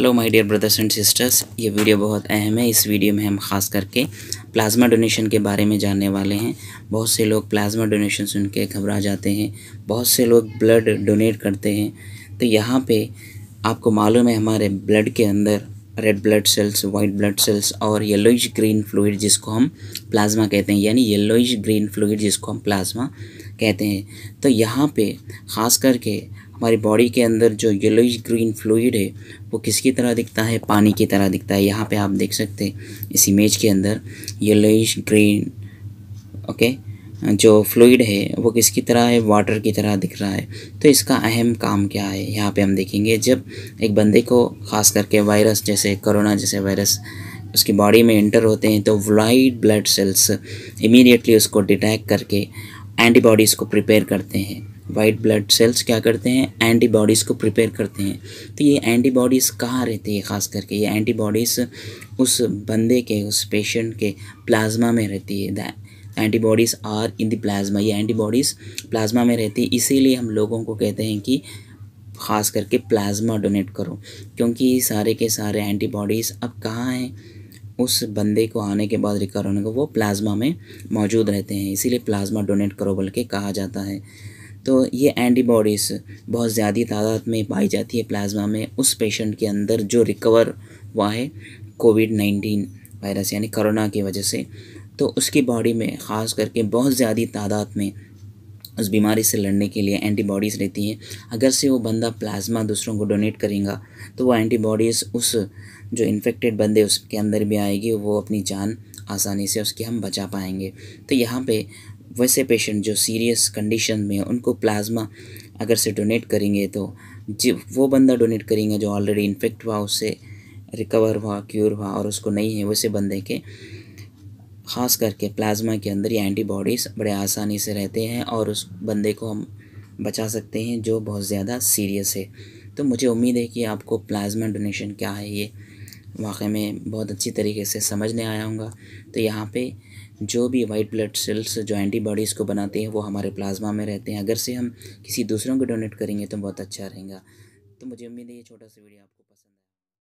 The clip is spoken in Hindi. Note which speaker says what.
Speaker 1: hello my dear brothers and sisters ये वीडियो बहुत अहम है इस वीडियो में हम ख़ास करके प्लाज्मा डोनेशन के बारे में जानने वाले हैं बहुत से लोग प्लाज्मा डोनेशन सुन के घबरा जाते हैं बहुत से लोग ब्लड डोनेट करते हैं तो यहाँ पे आपको मालूम है हमारे ब्लड के अंदर red blood cells white blood cells और येलोइश ग्रीन फ्लूड जिसको हम प्लाज्मा कहते हैं यानी येलोइश ग्रीन फ्लूड जिसको हम प्लाज्मा कहते हैं तो यहाँ पे ख़ास करके हमारी बॉडी के अंदर जो येलो ग्रीन फ्लूड है वो किसकी तरह दिखता है पानी की तरह दिखता है यहाँ पे आप देख सकते हैं इस इमेज के अंदर येलो ग्रीन ओके जो फ्लूड है वो किसकी तरह है वाटर की तरह दिख रहा है तो इसका अहम काम क्या है यहाँ पे हम देखेंगे जब एक बंदे को ख़ास करके वायरस जैसे करोना जैसे वायरस उसकी बॉडी में इंटर होते हैं तो वाइट ब्लड सेल्स इमीडिएटली उसको डिटैक करके एंटीबॉडीज़ को प्रिपेयर करते हैं वाइट ब्लड सेल्स क्या करते हैं एंटीबॉडीज़ को प्रिपेयर करते हैं तो ये एंटीबॉडीज़ कहाँ रहती है ख़ास करके ये एंटीबॉडीज़ उस बंदे के उस पेशेंट के प्लाज्मा में रहती है antibodies are in the plasma ये एंटीबॉडीज़ प्लाज्मा में रहती है इसीलिए हम लोगों को कहते हैं कि ख़ास करके प्लाज्मा डोनेट करो क्योंकि सारे के सारे एंटीबॉडीज़ अब कहाँ हैं उस बंदे को आने के बाद रिकवर होने का वो प्लाज्मा में मौजूद रहते हैं इसीलिए प्लाज्मा डोनेट करो बल्कि कहा जाता है तो ये एंटीबॉडीज़ बहुत ज़्यादा तादाद में पाई जाती है प्लाज्मा में उस पेशेंट के अंदर जो रिकवर हुआ है कोविड नाइन्टीन वायरस यानी कोरोना की वजह से तो उसकी बॉडी में ख़ास करके बहुत ज़्यादा तादाद में उस बीमारी से लड़ने के लिए एंटीबॉडीज़ रहती हैं अगर से वो बंदा प्लाज्मा दूसरों को डोनेट करेगा तो वो एंटीबॉडीज़ उस जो इन्फेक्टेड बंदे उसके अंदर भी आएगी वो अपनी जान आसानी से उसकी हम बचा पाएंगे तो यहाँ पे वैसे पेशेंट जो सीरियस कंडीशन में उनको प्लाज्मा अगर से डोनेट करेंगे तो जी वो बंदा डोनेट करेंगे जो ऑलरेडी इन्फेक्ट हुआ उससे रिकवर हुआ क्योर हुआ और उसको नहीं है वैसे बंदे के ख़ास करके प्लाज्मा के अंदर ये एंटीबॉडीज़ बड़े आसानी से रहते हैं और उस बंदे को हम बचा सकते हैं जो बहुत ज़्यादा सीरियस है तो मुझे उम्मीद है कि आपको प्लाज्मा डोनेशन क्या है ये वाक़ई में बहुत अच्छी तरीके से समझने आया हूँगा तो यहाँ पर जो भी वाइट ब्लड सेल्स जो एंटीबॉडीज़ को बनाते हैं वो हमारे प्लाज्मा में रहते हैं अगर से हम किसी दूसरों को डोनेट करेंगे तो बहुत अच्छा रहेगा तो मुझे उम्मीद है ये छोटा सा वीडियो आपको पसंद